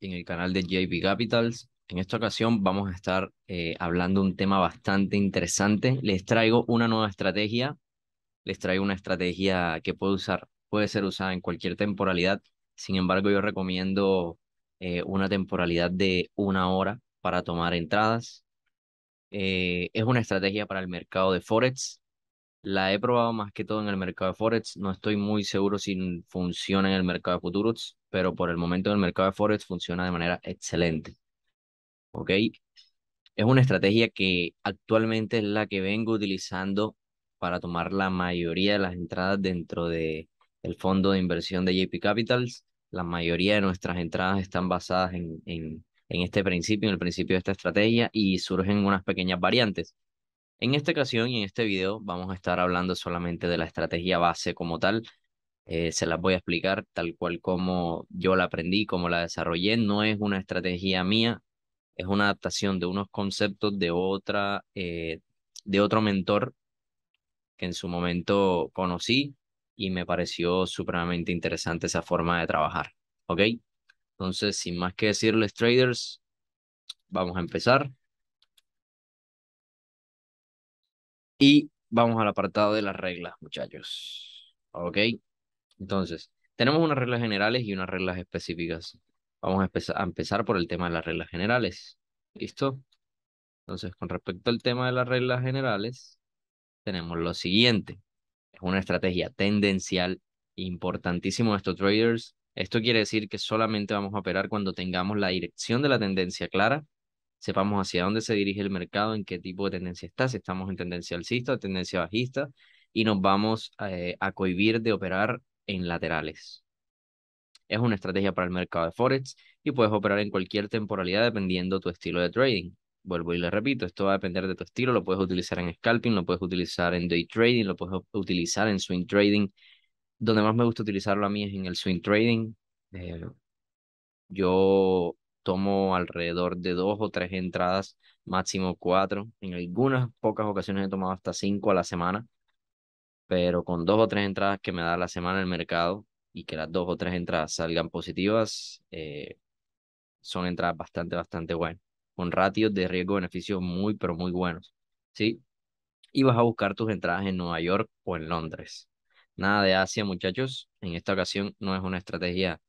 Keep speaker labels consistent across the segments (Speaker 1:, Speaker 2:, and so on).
Speaker 1: en el canal de JP Capitals. En esta ocasión vamos a estar eh, hablando un tema bastante interesante. Les traigo una nueva estrategia. Les traigo una estrategia que puede usar, puede ser usada en cualquier temporalidad. Sin embargo, yo recomiendo eh, una temporalidad de una hora para tomar entradas. Eh, es una estrategia para el mercado de Forex. La he probado más que todo en el mercado de Forex. No estoy muy seguro si funciona en el mercado de futuros, pero por el momento en el mercado de Forex funciona de manera excelente. ¿Ok? Es una estrategia que actualmente es la que vengo utilizando para tomar la mayoría de las entradas dentro del fondo de inversión de JP Capitals. La mayoría de nuestras entradas están basadas en este principio, en el principio de esta estrategia, y surgen unas pequeñas variantes en esta ocasión y en este video vamos a estar hablando solamente de la estrategia base como tal. Eh, se las voy a explicar tal cual como yo la aprendí, como la desarrollé. No es una estrategia mía, es una adaptación de unos conceptos de otra, eh, de otro mentor que en su momento conocí y me pareció supremamente interesante esa forma de trabajar. ¿Ok? Entonces, sin más que decirles, traders, vamos a empezar. Y vamos al apartado de las reglas, muchachos. ¿Ok? Entonces, tenemos unas reglas generales y unas reglas específicas. Vamos a, empezar por el tema de las reglas generales. ¿Listo? Entonces, con respecto al tema de las reglas generales, tenemos lo siguiente. Es una estrategia tendencial importantísimo de estos traders. Esto quiere decir que solamente vamos a operar cuando tengamos la dirección de la tendencia clara sepamos hacia dónde se dirige el mercado, en qué tipo de tendencia está, si estamos en tendencia alcista, tendencia bajista, y nos vamos eh, a cohibir de operar en laterales. Es una estrategia para el mercado de Forex y puedes operar en cualquier temporalidad dependiendo tu estilo de trading. Vuelvo y le repito, esto va a depender de tu estilo, lo puedes utilizar en scalping, lo puedes utilizar en day trading, lo puedes utilizar en swing trading. Donde más me gusta utilizarlo a mí es en el swing trading. Eh, yo tomo alrededor de dos o tres entradas, máximo cuatro. En algunas pocas ocasiones he tomado hasta cinco a la semana, pero con dos o tres entradas que me da la semana el mercado y que las dos o tres entradas salgan positivas, eh, son entradas bastante, bastante buenas, con ratios de riesgo-beneficio muy, pero muy buenos. ¿Sí? Y vas a buscar tus entradas en Nueva York o en Londres. Nada de Asia, muchachos. En esta ocasión no es una estrategia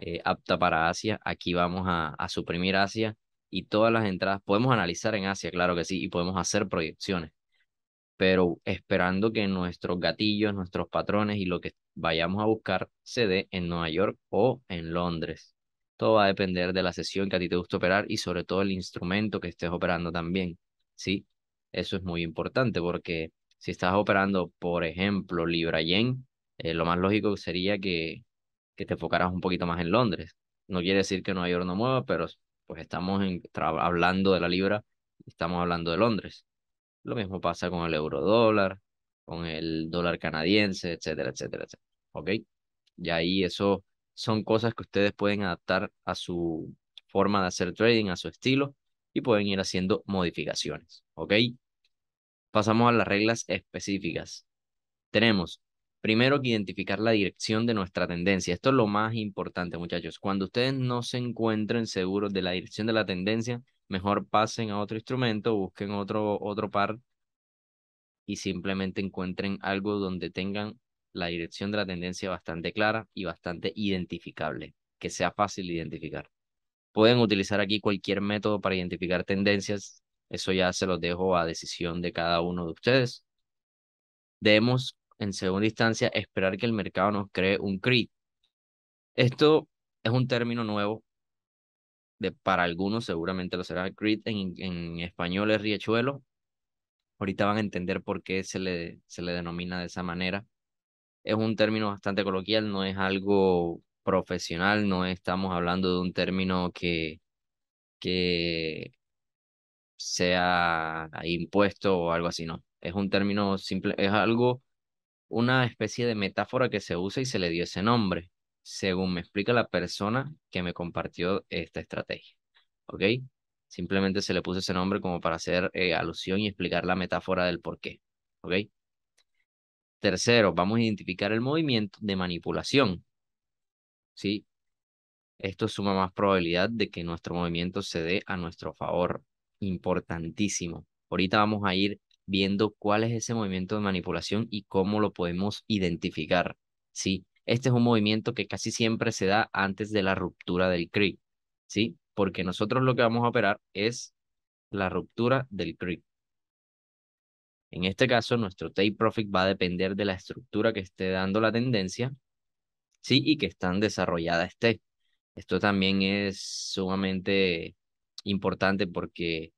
Speaker 1: eh, apta para Asia. Aquí vamos a, suprimir Asia y todas las entradas podemos analizar en Asia, claro que sí, y podemos hacer proyecciones, pero esperando que nuestros gatillos, nuestros patrones y lo que vayamos a buscar se dé en Nueva York o en Londres. Todo va a depender de la sesión que a ti te guste operar y sobre todo el instrumento que estés operando también, ¿sí? Eso es muy importante porque si estás operando, por ejemplo, Libra Yen, eh, lo más lógico sería que que te enfocarás un poquito más en Londres. No quiere decir que no hay no mueva, pero pues estamos en, hablando de la libra, estamos hablando de Londres. Lo mismo pasa con el euro dólar, con el dólar canadiense, etcétera, etcétera, etcétera. ¿Ok? Y ahí eso son cosas que ustedes pueden adaptar a su forma de hacer trading, a su estilo, y pueden ir haciendo modificaciones. ¿Ok? Pasamos a las reglas específicas. Tenemos Primero que identificar la dirección de nuestra tendencia. Esto es lo más importante, muchachos. Cuando ustedes no se encuentren seguros de la dirección de la tendencia, mejor pasen a otro instrumento, busquen otro, otro par y simplemente encuentren algo donde tengan la dirección de la tendencia bastante clara y bastante identificable, que sea fácil de identificar. Pueden utilizar aquí cualquier método para identificar tendencias, eso ya se los dejo a decisión de cada uno de ustedes. Debemos en segunda instancia, esperar que el mercado nos cree un CRI. Esto es un término nuevo, de, para algunos seguramente lo será. CRI en, en español es riachuelo. Ahorita van a entender por qué se le, se le denomina de esa manera. Es un término bastante coloquial, no es algo profesional, no estamos hablando de un término que, que sea impuesto o algo así, no. Es un término simple, es algo una especie de metáfora que se usa y se le dio ese nombre, según me explica la persona que me compartió esta estrategia. ¿Ok? Simplemente se le puso ese nombre como para hacer eh, alusión y explicar la metáfora del por qué. ¿Ok? Tercero, vamos a identificar el movimiento de manipulación. ¿Sí? Esto suma más probabilidad de que nuestro movimiento se dé a nuestro favor. Importantísimo. Ahorita vamos a ir viendo cuál es ese movimiento de manipulación y cómo lo podemos identificar. ¿sí? Este es un movimiento que casi siempre se da antes de la ruptura del CRI, ¿sí? porque nosotros lo que vamos a operar es la ruptura del CRI. En este caso, nuestro take profit va a depender de la estructura que esté dando la tendencia ¿sí? y que están desarrollada este Esto también es sumamente importante porque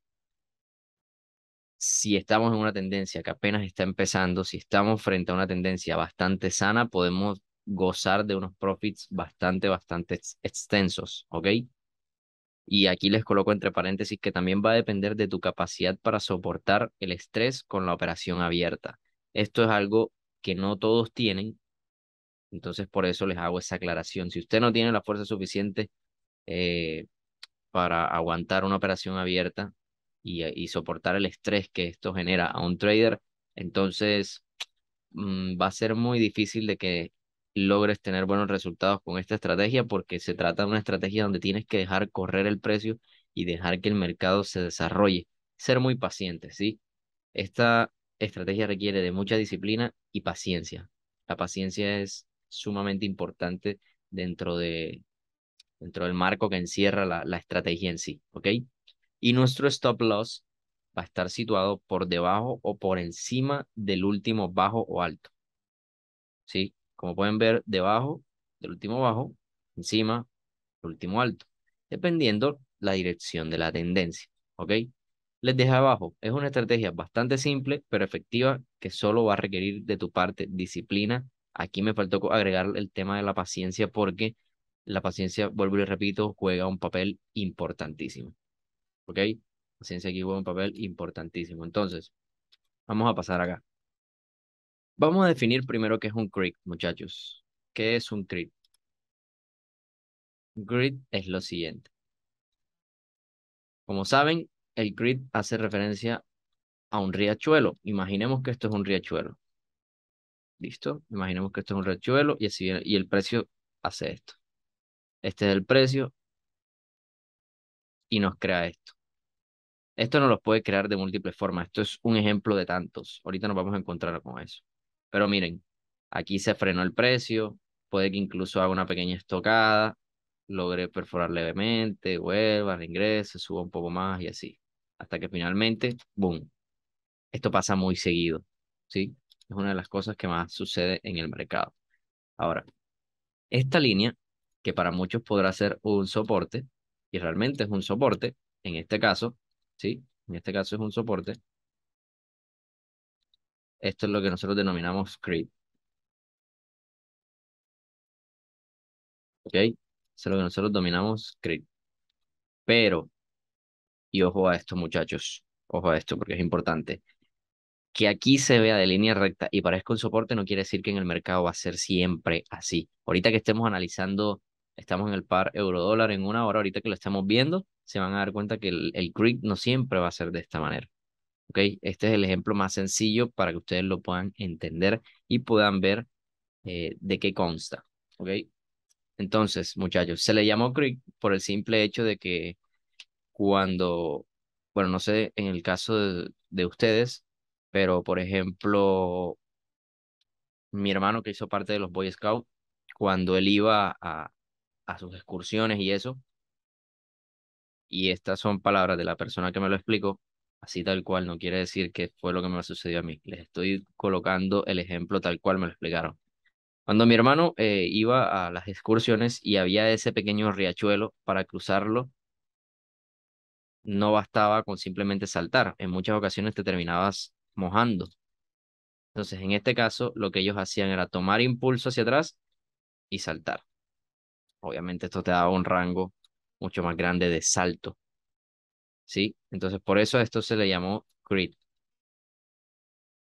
Speaker 1: si estamos en una tendencia que apenas está empezando, si estamos frente a una tendencia bastante sana, podemos gozar de unos profits bastante, bastante extensos, ¿ok? Y aquí les coloco entre paréntesis que también va a depender de tu capacidad para soportar el estrés con la operación abierta. Esto es algo que no todos tienen, entonces por eso les hago esa aclaración. Si usted no tiene la fuerza suficiente eh, para aguantar una operación abierta, y, soportar el estrés que esto genera a un trader, entonces mm, va a ser muy difícil de que logres tener buenos resultados con esta estrategia porque se trata de una estrategia donde tienes que dejar correr el precio y dejar que el mercado se desarrolle. Ser muy paciente, ¿sí? Esta estrategia requiere de mucha disciplina y paciencia. La paciencia es sumamente importante dentro, de, dentro del marco que encierra la, la estrategia en sí, ¿ok? y nuestro stop loss va a estar situado por debajo o por encima del último bajo o alto. ¿Sí? Como pueden ver, debajo del último bajo, encima del último alto, dependiendo la dirección de la tendencia. ¿Ok? Les dejo abajo. Es una estrategia bastante simple, pero efectiva, que solo va a requerir de tu parte disciplina. Aquí me faltó agregar el tema de la paciencia porque la paciencia, vuelvo y repito, juega un papel importantísimo. ¿Ok? La ciencia aquí juega un papel importantísimo. Entonces, vamos a pasar acá. Vamos a definir primero qué es un grid, muchachos. ¿Qué es un grid? Grid es lo siguiente. Como saben, el grid hace referencia a un riachuelo. Imaginemos que esto es un riachuelo. ¿Listo? Imaginemos que esto es un riachuelo y, y el precio hace esto. Este es el precio y nos crea esto. Esto no los puede crear de múltiples formas. Esto es un ejemplo de tantos. Ahorita nos vamos a encontrar con eso. Pero miren, aquí se frenó el precio. Puede que incluso haga una pequeña estocada. Logre perforar levemente, vuelva, reingrese, suba un poco más y así. Hasta que finalmente, boom. Esto pasa muy seguido. ¿Sí? Es una de las cosas que más sucede en el mercado. Ahora, esta línea, que para muchos podrá ser un soporte, y realmente es un soporte, en este caso, ¿sí? En este caso es un soporte. Esto es lo que nosotros denominamos script. ¿Ok? Eso es lo que nosotros denominamos script. Pero, y ojo a esto muchachos, ojo a esto porque es importante. Que aquí se vea de línea recta y parezca un soporte no quiere decir que en el mercado va a ser siempre así. Ahorita que estemos analizando Estamos en el par euro-dólar en una hora, ahorita que lo estamos viendo, se van a dar cuenta que el, el no siempre va a ser de esta manera. ¿Ok? Este es el ejemplo más sencillo para que ustedes lo puedan entender y puedan ver eh, de qué consta. ¿Ok? Entonces, muchachos, se le llamó CRIC por el simple hecho de que cuando, bueno, no sé en el caso de, de ustedes, pero por ejemplo, mi hermano que hizo parte de los Boy Scouts, cuando él iba a, a sus excursiones y eso. Y estas son palabras de la persona que me lo explicó, así tal cual, no quiere decir que fue lo que me sucedió a mí. Les estoy colocando el ejemplo tal cual me lo explicaron. Cuando mi hermano eh, iba a las excursiones y había ese pequeño riachuelo para cruzarlo, no bastaba con simplemente saltar. En muchas ocasiones te terminabas mojando. Entonces, en este caso, lo que ellos hacían era tomar impulso hacia atrás y saltar. Obviamente esto te da un rango mucho más grande de salto. ¿Sí? Entonces por eso esto se le llamó crit.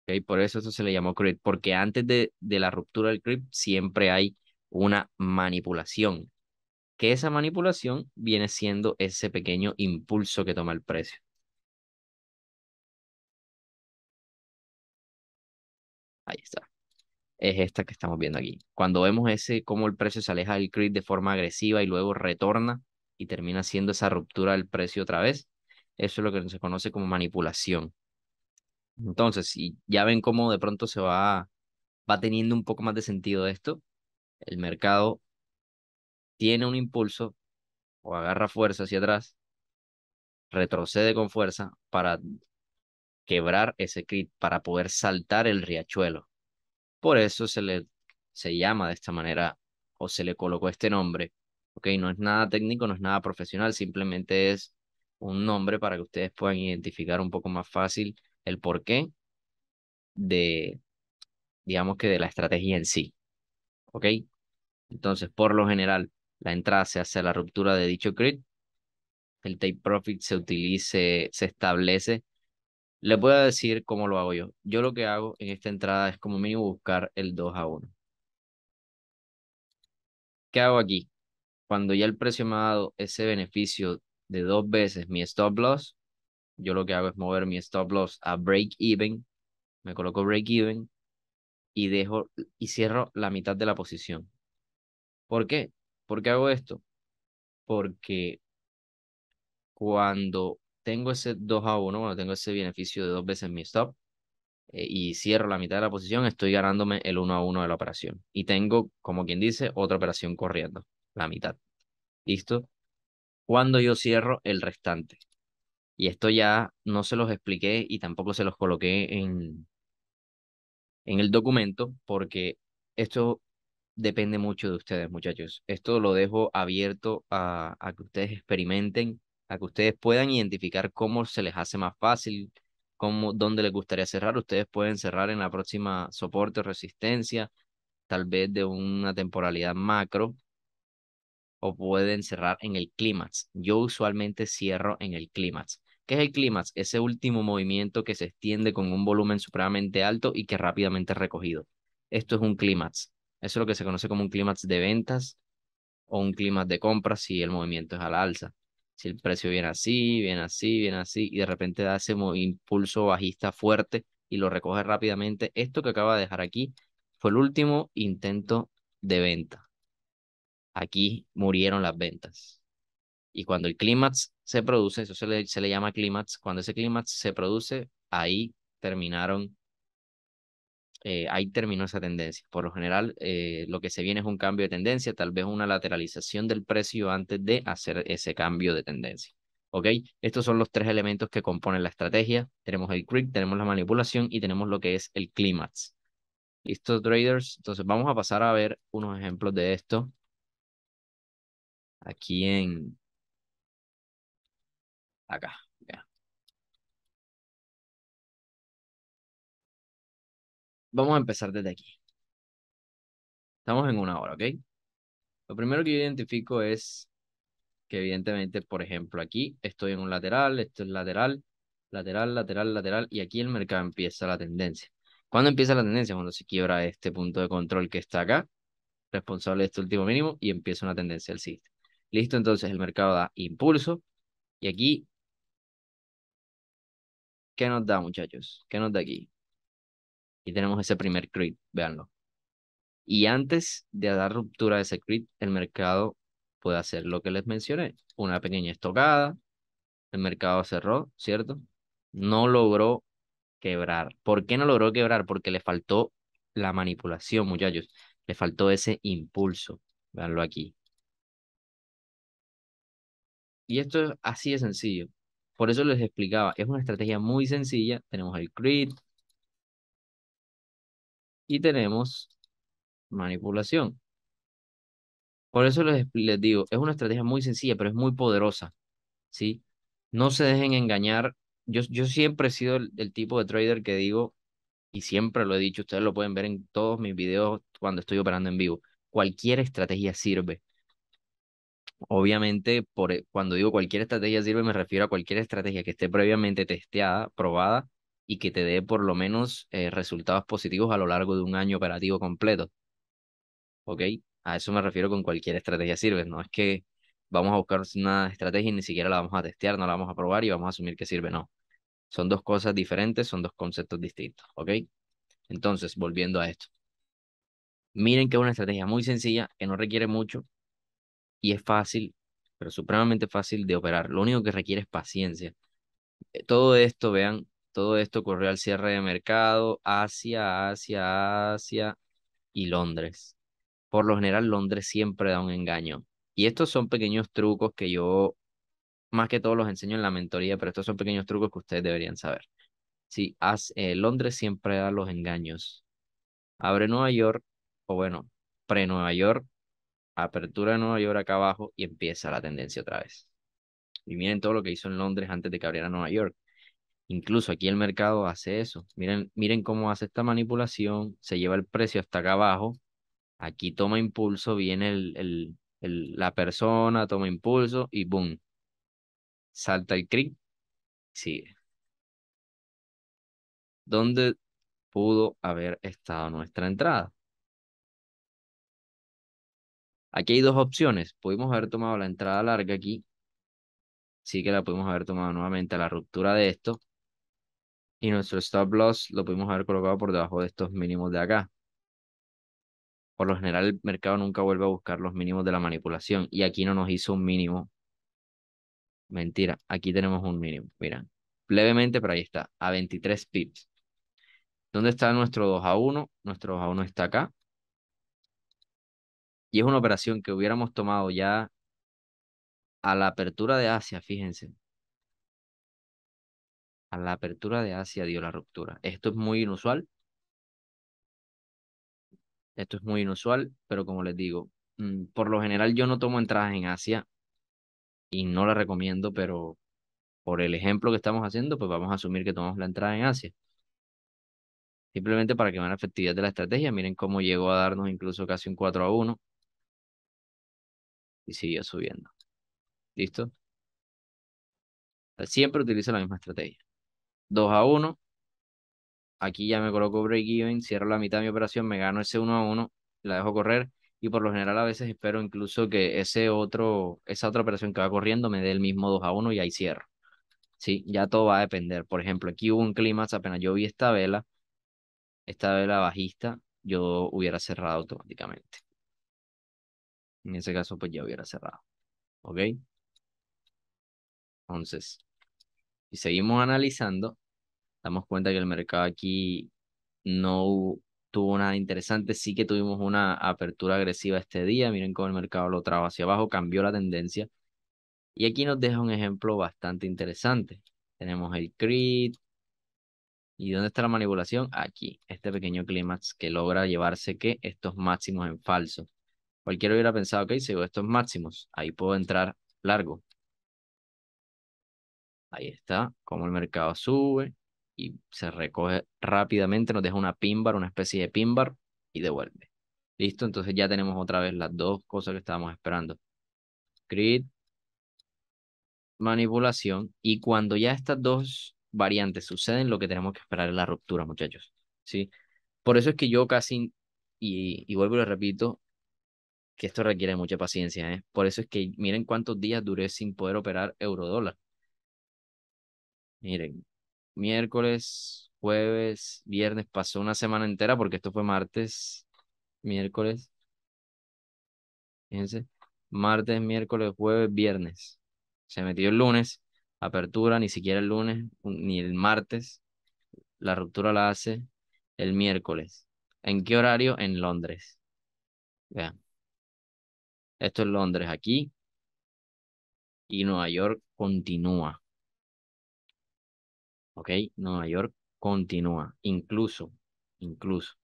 Speaker 1: ¿Okay? Por eso esto se le llamó crit, porque antes de, de la ruptura del crit siempre hay una manipulación. Que esa manipulación viene siendo ese pequeño impulso que toma el precio. Ahí está es esta que estamos viendo aquí. Cuando vemos ese cómo el precio se aleja del CRIT de forma agresiva y luego retorna y termina siendo esa ruptura del precio otra vez, eso es lo que se conoce como manipulación. Entonces, si ya ven cómo de pronto se va, va teniendo un poco más de sentido esto, el mercado tiene un impulso o agarra fuerza hacia atrás, retrocede con fuerza para quebrar ese crit, para poder saltar el riachuelo. Por eso se le se llama de esta manera o se le colocó este nombre. Ok, no es nada técnico, no es nada profesional, simplemente es un nombre para que ustedes puedan identificar un poco más fácil el porqué de, digamos que de la estrategia en sí. ¿Ok? Entonces, por lo general, la entrada se hace a la ruptura de dicho grid el take profit se utilice, se establece le voy a decir cómo lo hago yo. Yo lo que hago en esta entrada es como mínimo buscar el 2 a 1. ¿Qué hago aquí? Cuando ya el precio me ha dado ese beneficio de dos veces mi stop loss, yo lo que hago es mover mi stop loss a break even, me coloco break even y dejo y cierro la mitad de la posición. ¿Por qué? ¿Por qué hago esto? Porque cuando tengo ese 2 a 1, bueno, tengo ese beneficio de dos veces mi stop eh, y cierro la mitad de la posición, estoy ganándome el 1 a 1 de la operación. Y tengo, como quien dice, otra operación corriendo, la mitad. ¿Listo? Cuando yo cierro el restante. Y esto ya no se los expliqué y tampoco se los coloqué en, en el documento porque esto depende mucho de ustedes, muchachos. Esto lo dejo abierto a, a que ustedes experimenten a que ustedes puedan identificar cómo se les hace más fácil, cómo, dónde les gustaría cerrar. Ustedes pueden cerrar en la próxima soporte o resistencia, tal vez de una temporalidad macro, o pueden cerrar en el clímax. Yo usualmente cierro en el clímax. ¿Qué es el clímax? Ese último movimiento que se extiende con un volumen supremamente alto y que rápidamente es recogido. Esto es un clímax. Eso es lo que se conoce como un clímax de ventas o un clímax de compras si el movimiento es a la alza si el precio viene así, viene así, viene así, y de repente da ese impulso bajista fuerte y lo recoge rápidamente. Esto que acaba de dejar aquí fue el último intento de venta. Aquí murieron las ventas. Y cuando el clímax se produce, eso se le, se le llama clímax, cuando ese clímax se produce, ahí terminaron eh, ahí terminó esa tendencia. Por lo general, eh, lo que se viene es un cambio de tendencia, tal vez una lateralización del precio antes de hacer ese cambio de tendencia. ¿Ok? Estos son los tres elementos que componen la estrategia. Tenemos el CRIC, tenemos la manipulación y tenemos lo que es el CLIMAX. ¿Listos, traders? Entonces vamos a pasar a ver unos ejemplos de esto. Aquí en... Acá. vamos a empezar desde aquí. Estamos en una hora, ¿ok? Lo primero que yo identifico es que evidentemente, por ejemplo, aquí estoy en un lateral, esto es lateral, lateral, lateral, lateral, y aquí el mercado empieza la tendencia. ¿Cuándo empieza la tendencia? Cuando se quiebra este punto de control que está acá, responsable de este último mínimo, y empieza una tendencia alcista. Listo, entonces el mercado da impulso, y aquí, ¿qué nos da, muchachos? ¿Qué nos da aquí? Y tenemos ese primer crit, véanlo. Y antes de dar ruptura a ese crit, el mercado puede hacer lo que les mencioné, una pequeña estocada, el mercado cerró, ¿cierto? No logró quebrar. ¿Por qué no logró quebrar? Porque le faltó la manipulación, muchachos. Le faltó ese impulso. Veanlo aquí. Y esto es así de sencillo. Por eso les explicaba, es una estrategia muy sencilla. Tenemos el crit, y tenemos manipulación. Por eso les, les, digo, es una estrategia muy sencilla, pero es muy poderosa. ¿sí? No se dejen engañar. Yo, yo siempre he sido el, tipo de trader que digo, y siempre lo he dicho, ustedes lo pueden ver en todos mis videos cuando estoy operando en vivo. Cualquier estrategia sirve. Obviamente, por, e, cuando digo cualquier estrategia sirve, me refiero a cualquier estrategia que esté previamente testeada, probada y que te dé por lo menos eh, resultados positivos a lo largo de un año operativo completo. ¿Ok? A eso me refiero con cualquier estrategia sirve. No es que vamos a buscar una estrategia y ni siquiera la vamos a testear, no la vamos a probar y vamos a asumir que sirve. No. Son dos cosas diferentes, son dos conceptos distintos. ¿Ok? Entonces, volviendo a esto. Miren que es una estrategia muy sencilla, que no requiere mucho y es fácil, pero supremamente fácil de operar. Lo único que requiere es paciencia. Eh, todo esto, vean, todo esto ocurrió al cierre de mercado, Asia, Asia, Asia y Londres. Por lo general, Londres siempre da un engaño. Y estos son pequeños trucos que yo, más que todo, los enseño en la mentoría, pero estos son pequeños trucos que ustedes deberían saber. Sí, eh, Londres siempre da los engaños. Abre Nueva York, o bueno, pre-Nueva York, apertura de Nueva York acá abajo y empieza la tendencia otra vez. Y miren todo lo que hizo en Londres antes de que abriera Nueva York. Incluso aquí el mercado hace eso. Miren, miren cómo hace esta manipulación, se lleva el precio hasta acá abajo, aquí toma impulso, viene la persona, toma impulso y boom, salta el clic, sigue. ¿Dónde pudo haber estado nuestra entrada? Aquí hay dos opciones. Pudimos haber tomado la entrada larga aquí. Sí que la pudimos haber tomado nuevamente a la ruptura de esto y nuestro stop loss lo pudimos haber colocado por debajo de estos mínimos de acá. Por lo general el mercado nunca vuelve a buscar los mínimos de la manipulación y aquí no nos hizo un mínimo. Mentira, aquí tenemos un mínimo, miren, levemente, pero ahí está, a 23 pips. ¿Dónde está nuestro 2 a 1? Nuestro 2 a 1 está acá. Y es una operación que hubiéramos tomado ya a la apertura de Asia, fíjense, la apertura de Asia dio la ruptura. Esto es muy inusual. Esto es muy inusual, pero como les digo, mm, por lo general yo no tomo entradas en Asia y no la recomiendo, pero por el ejemplo que estamos haciendo, pues vamos a asumir que tomamos la entrada en Asia. Simplemente para que vean la efectividad de la estrategia, miren cómo llegó a darnos incluso casi un 4 a 1 y siguió subiendo. ¿Listo? Siempre utilizo la misma estrategia. 2 a 1. Aquí ya me coloco break-even, cierro la mitad de mi operación, me gano ese 1 a 1, la dejo correr y por lo general a veces espero incluso que ese otro, esa otra operación que va corriendo me dé el mismo 2 a 1 y ahí cierro. Sí, ya todo va a depender. Por ejemplo, aquí hubo un clima, apenas yo vi esta vela, esta vela bajista, yo hubiera cerrado automáticamente. En ese caso, pues ya hubiera cerrado. ¿Ok? Entonces, y seguimos analizando, damos cuenta que el mercado aquí no tuvo nada interesante, sí que tuvimos una apertura agresiva este día, miren cómo el mercado lo traba hacia abajo, cambió la tendencia. Y aquí nos deja un ejemplo bastante interesante. Tenemos el CRIT. ¿Y dónde está la manipulación? Aquí, este pequeño clímax que logra llevarse que estos máximos en falso. Cualquiera hubiera pensado, ok, sigo estos máximos, ahí puedo entrar largo. Ahí está, como el mercado sube y se recoge rápidamente, nos deja una pin bar, una especie de pin bar y devuelve. Listo, entonces ya tenemos otra vez las dos cosas que estábamos esperando. Grid, manipulación. Y cuando ya estas dos variantes suceden, lo que tenemos que esperar es la ruptura, muchachos. ¿sí? Por eso es que yo casi, y, vuelvo y repito, que esto requiere mucha paciencia. ¿eh? Por eso es que miren cuántos días duré sin poder operar eurodólar. Miren, miércoles, jueves, viernes, pasó una semana entera porque esto fue martes, miércoles. Fíjense, martes, miércoles, jueves, viernes. Se metió el lunes, apertura, ni siquiera el lunes, ni el martes. La ruptura la hace el miércoles. ¿En qué horario? En Londres. Vean. Esto es Londres aquí. Y Nueva York continúa. ¿ok? Nueva York continúa, incluso, incluso.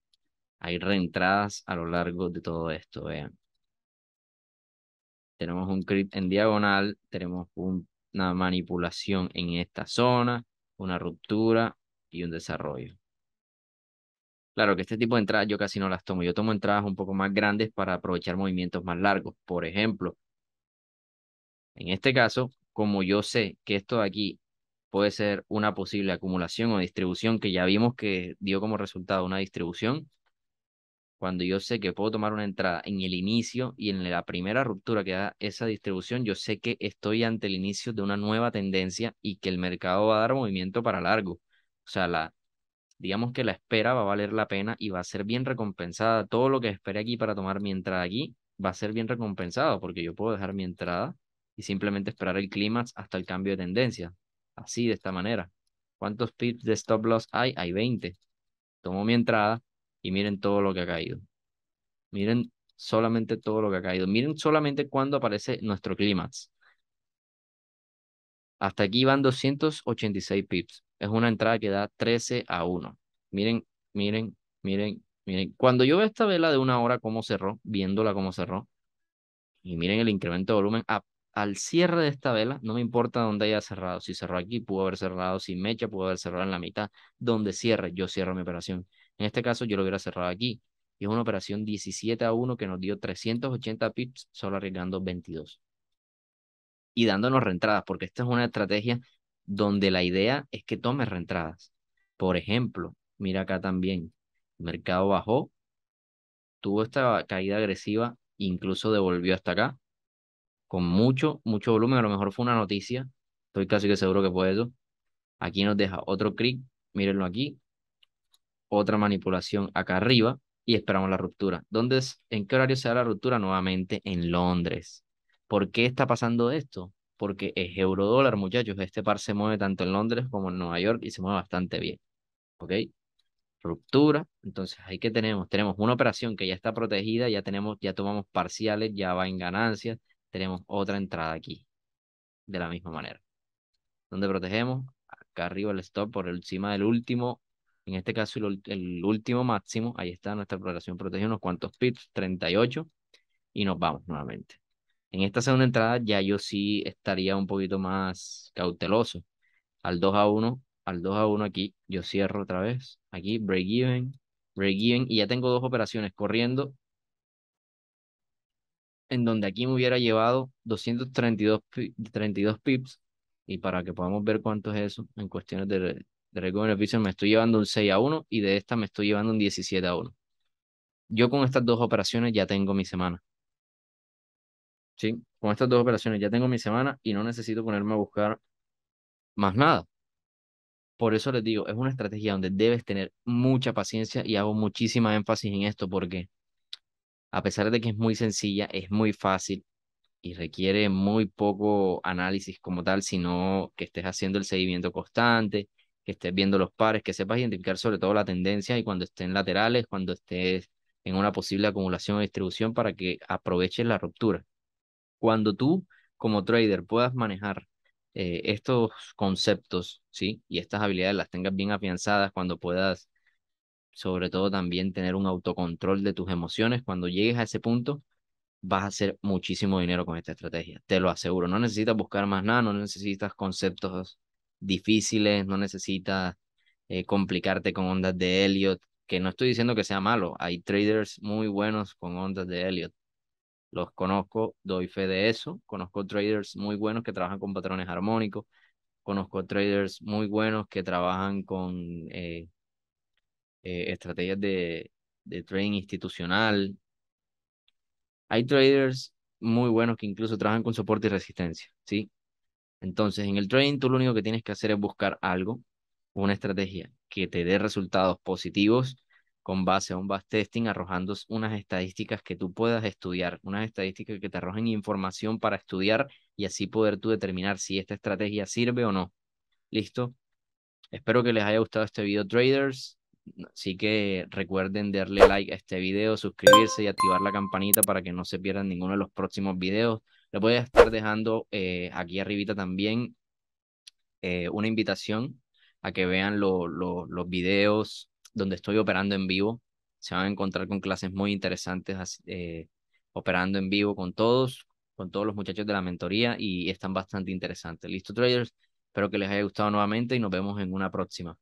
Speaker 1: Hay reentradas a lo largo de todo esto, vean. Tenemos un creep en diagonal, tenemos una manipulación en esta zona, una ruptura y un desarrollo. Claro que este tipo de entradas yo casi no las tomo. Yo tomo entradas un poco más grandes para aprovechar movimientos más largos. Por ejemplo, en este caso, como yo sé que esto de aquí puede ser una posible acumulación o distribución que ya vimos que dio como resultado una distribución. Cuando yo sé que puedo tomar una entrada en el inicio y en la primera ruptura que da esa distribución, yo sé que estoy ante el inicio de una nueva tendencia y que el mercado va a dar movimiento para largo. O sea, la, digamos que la espera va a valer la pena y va a ser bien recompensada. Todo lo que esperé aquí para tomar mi entrada aquí va a ser bien recompensado porque yo puedo dejar mi entrada y simplemente esperar el clímax hasta el cambio de tendencia así, de esta manera. ¿Cuántos pips de stop loss hay? Hay 20. Tomo mi entrada y miren todo lo que ha caído. Miren solamente todo lo que ha caído. Miren solamente cuando aparece nuestro clímax. Hasta aquí van 286 pips. Es una entrada que da 13 a 1. Miren, miren, miren, miren. Cuando yo veo esta vela de una hora, cómo cerró, viéndola cómo cerró, y miren el incremento de volumen a al cierre de esta vela, no me importa dónde haya cerrado, si cerró aquí, pudo haber cerrado, sin mecha, pudo haber cerrado en la mitad, donde cierre, yo cierro mi operación. En este caso, yo lo hubiera cerrado aquí. Y es una operación 17 a 1 que nos dio 380 pips, solo arriesgando 22. Y dándonos reentradas, porque esta es una estrategia donde la idea es que tomes reentradas. Por ejemplo, mira acá también, el mercado bajó, tuvo esta caída agresiva, incluso devolvió hasta acá, con mucho, mucho volumen. A lo mejor fue una noticia. Estoy casi que seguro que fue eso. Aquí nos deja otro clic. Mírenlo aquí. Otra manipulación acá arriba. Y esperamos la ruptura. ¿Dónde es, ¿En qué horario se da la ruptura? Nuevamente en Londres. ¿Por qué está pasando esto? Porque es dólar, muchachos. Este par se mueve tanto en Londres como en Nueva York y se mueve bastante bien. ¿Ok? ruptura. Entonces, ahí que tenemos, tenemos una operación que ya está protegida, ya tenemos, ya tomamos parciales, ya va en ganancias, tenemos otra entrada aquí, de la misma manera. Donde protegemos, acá arriba el stop por encima del último, en este caso el, último máximo, ahí está nuestra operación, protege unos cuantos pips, 38, y nos vamos nuevamente. En esta segunda entrada ya yo sí estaría un poquito más cauteloso. Al 2 a 1, al 2 a 1 aquí, yo cierro otra vez, aquí break even, break even, y ya tengo dos operaciones corriendo en donde aquí me hubiera llevado 232 pips, y para que podamos ver cuánto es eso en cuestiones de, de beneficio me estoy llevando un 6 a 1 y de esta me estoy llevando un 17 a 1. Yo con estas dos operaciones ya tengo mi semana. ¿Sí? Con estas dos operaciones ya tengo mi semana y no necesito ponerme a buscar más nada. Por eso les digo, es una estrategia donde debes tener mucha paciencia y hago muchísima énfasis en esto porque a pesar de que es muy sencilla, es muy fácil y requiere muy poco análisis como tal, sino que estés haciendo el seguimiento constante, que estés viendo los pares, que sepas identificar sobre todo la tendencia y cuando estén laterales, cuando estés en una posible acumulación o distribución para que aproveches la ruptura. Cuando tú como trader puedas manejar eh, estos conceptos, ¿sí? Y estas habilidades las tengas bien afianzadas, cuando puedas sobre todo también tener un autocontrol de tus emociones. Cuando llegues a ese punto, vas a hacer muchísimo dinero con esta estrategia, te lo aseguro. No necesitas buscar más nada, no necesitas conceptos difíciles, no necesitas eh, complicarte con ondas de Elliot, que no estoy diciendo que sea malo, hay traders muy buenos con ondas de Elliot. Los conozco, doy fe de eso. Conozco traders muy buenos que trabajan con patrones armónicos. Conozco traders muy buenos que trabajan con eh, eh, estrategias de, trading institucional. Hay traders muy buenos que incluso trabajan con soporte y resistencia, ¿sí? Entonces, en el trading tú lo único que tienes que hacer es buscar algo, una estrategia que te dé resultados positivos con base a un testing arrojando unas estadísticas que tú puedas estudiar, unas estadísticas que te arrojen información para estudiar y así poder tú determinar si esta estrategia sirve o no. ¿Listo? Espero que les haya gustado este video, traders. Así que recuerden darle like a este video, suscribirse y activar la campanita para que no se pierdan ninguno de los próximos videos. Les voy a estar dejando eh, aquí arribita también eh, una invitación a que vean los videos donde estoy operando en vivo. Se van a encontrar con clases muy interesantes eh, operando en vivo con todos, con todos los muchachos de la mentoría y están bastante interesantes. Listo, traders. Espero que les haya gustado nuevamente y nos vemos en una próxima.